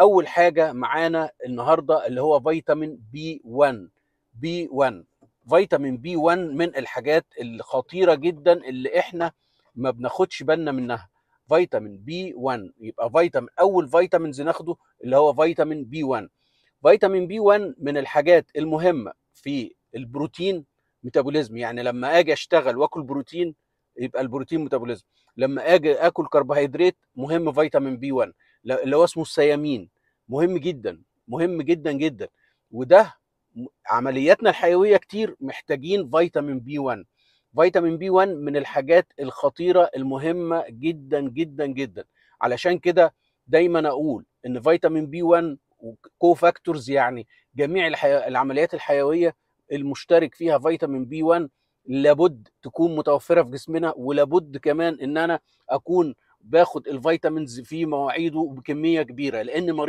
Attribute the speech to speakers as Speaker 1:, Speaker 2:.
Speaker 1: اول حاجه معانا النهارده اللي هو فيتامين بي 1 بي 1 فيتامين بي 1 من الحاجات الخطيره جدا اللي احنا ما بناخدش بالنا منها فيتامين بي 1 يبقى فيتامين اول فيتامينز ناخده اللي هو فيتامين بي 1 فيتامين بي 1 من الحاجات المهمه في البروتين ميتابوليزم يعني لما اجي اشتغل واكل بروتين يبقى البروتين ميتابوليزم لما اجي اكل كربوهيدرات مهم فيتامين بي 1 اللي هو اسمه السيامين مهم جدا مهم جدا جدا وده عملياتنا الحيويه كتير محتاجين فيتامين بي 1 فيتامين بي 1 من الحاجات الخطيره المهمه جدا جدا جدا علشان كده دايما اقول ان فيتامين بي 1 وكو فاكتورز يعني جميع الحي... العمليات الحيويه المشترك فيها فيتامين بي 1 لابد تكون متوفره في جسمنا ولابد كمان ان انا اكون باخد الفيتامينز في مواعيده بكميه كبيره لان مريض